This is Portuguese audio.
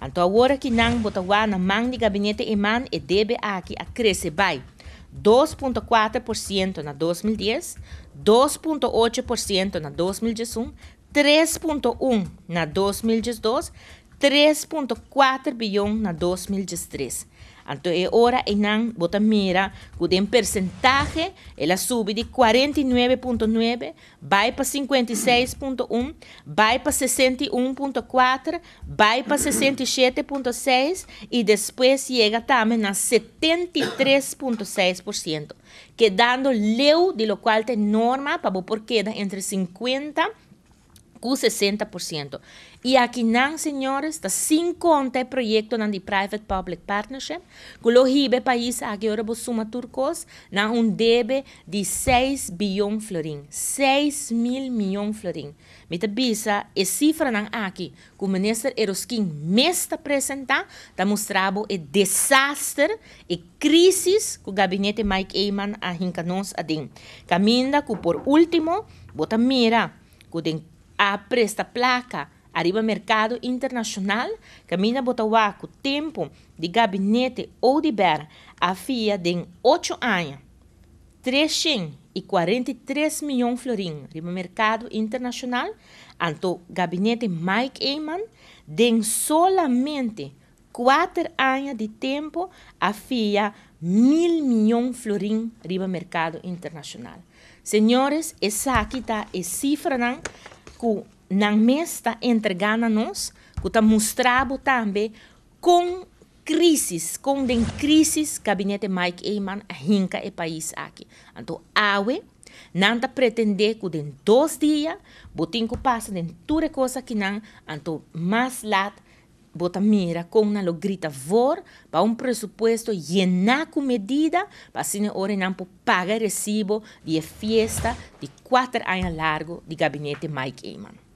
Anto agora que não botawa na mão de gabinete iman e DBA aqui a crescer vai 2.4% na 2010, 2.8% na 2011, 3.1 na 2012, 3.4 bilhão na 2013. Eh, hora e não inan mira que tem percentagem ela sube de 49.9 vai para 56.1 vai para 61.4 vai para 67.6 e depois chega também a 73.6% quedando leu de lo qual tem norma para por queda entre 50 com 60%. E aqui não, senhores, está cinco conta o de Private Public Partnership, que o RIBE país agora suma turcos, na um debe de 6 bilhões florim, 6 mil milhões florim. Mita bisa, e cifra aqui, que o ministro Eroskin mesta apresentar, está mostrando o desastre e crise que o gabinete Mike Eyman arrinca nós adin. Caminda que por último, bota mira, que tem a presta placa Arriba Mercado Internacional, Camina Botawaco, tempo de gabinete ou de ber, a FIA tem 8 anos, 343 milhões florim. Arriba Mercado Internacional, anto gabinete Mike Eyman, den solamente 4 anos de tempo, a FIA mil milhões florim, Arriba Mercado Internacional. Senhores, essa aqui está a cifra, não? que na mesa está entregando a nós, que está mostrando também com crises, com den crises, gabinete Mike Eiman rinca o país aqui. Então, awe, não tá que em dois dias, botinho passa em ture coisa que não, então mais lá Bota mira uma logrita vor para um presupuesto llena com medida para si o ore no paga recibo de festa de quatro anos largo de gabinete Mike Eman.